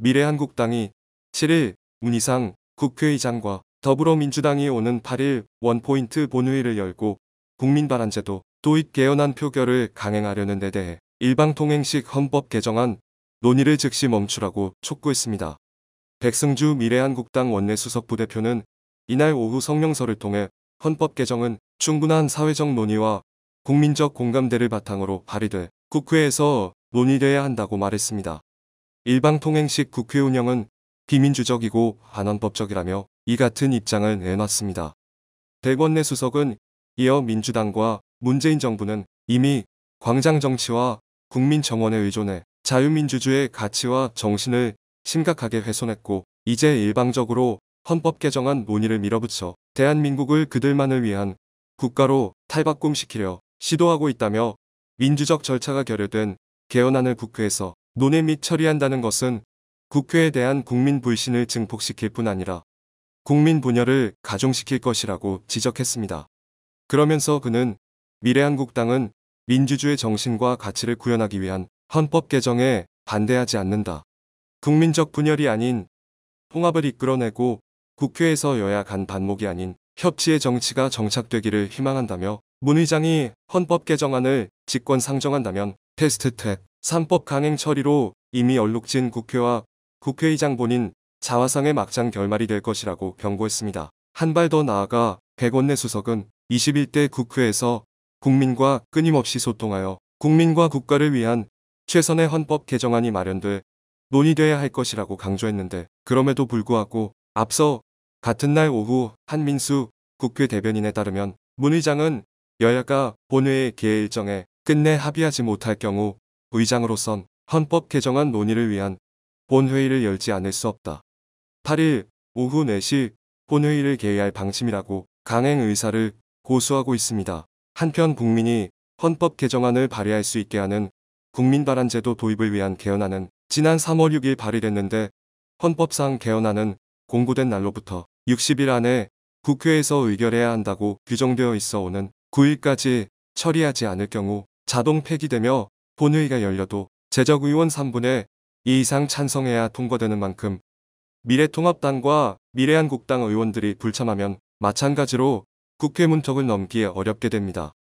미래한국당이 7일 문희상 국회의장과 더불어민주당이 오는 8일 원포인트 본회의를 열고 국민발안제도 도입 개헌안 표결을 강행하려는 데 대해 일방통행식 헌법 개정안 논의를 즉시 멈추라고 촉구했습니다. 백승주 미래한국당 원내수석 부대표는 이날 오후 성명서를 통해 헌법 개정은 충분한 사회적 논의와 국민적 공감대를 바탕으로 발의돼 국회에서 논의돼야 한다고 말했습니다. 일방통행식 국회 운영은 비민주적이고 반헌법적이라며 이 같은 입장을 내놨습니다. 백원내 수석은 이어 민주당과 문재인 정부는 이미 광장 정치와 국민 정원에 의존해 자유민주주의 의 가치와 정신을 심각하게 훼손했고 이제 일방적으로 헌법 개정안 논의를 밀어붙여 대한민국을 그들만을 위한 국가로 탈바꿈시키려 시도하고 있다며 민주적 절차가 결여된 개헌안을 국회에서 논의 및 처리한다는 것은 국회에 대한 국민 불신을 증폭시킬 뿐 아니라 국민 분열을 가중시킬 것이라고 지적했습니다. 그러면서 그는 미래한국당은 민주주의 정신과 가치를 구현하기 위한 헌법 개정에 반대하지 않는다. 국민적 분열이 아닌 통합을 이끌어내고 국회에서 여야 간 반목이 아닌 협치의 정치가 정착되기를 희망한다며 문 의장이 헌법 개정안을 직권 상정한다면 테스트 탭 3법 강행 처리로 이미 얼룩진 국회와 국회의장 본인 자화상의 막장 결말이 될 것이라고 경고했습니다. 한 발 더 나아가 백원내 수석은 21대 국회에서 국민과 끊임없이 소통하여 국민과 국가를 위한 최선의 헌법 개정안이 마련돼 논의돼야 할 것이라고 강조했는데 그럼에도 불구하고 앞서 같은 날 오후 한민수 국회 대변인에 따르면 문 의장은 여야가 본회의 개회 일정에 끝내 합의하지 못할 경우 부의장으로선 헌법 개정안 논의를 위한 본회의를 열지 않을 수 없다. 8일 오후 4시 본회의를 개의할 방침이라고 강행 의사를 고수하고 있습니다. 한편 국민이 헌법 개정안을 발의할 수 있게 하는 국민발언제도 도입을 위한 개헌안은 지난 3월 6일 발의됐는데 헌법상 개헌안은 공고된 날로부터 60일 안에 국회에서 의결해야 한다고 규정되어 있어 오는 9일까지 처리하지 않을 경우 자동 폐기되며 본회의가 열려도 재적 의원 3분의 2 이상 찬성해야 통과되는 만큼 미래통합당과 미래한국당 의원들이 불참하면 마찬가지로 국회 문턱을 넘기 어렵게 됩니다.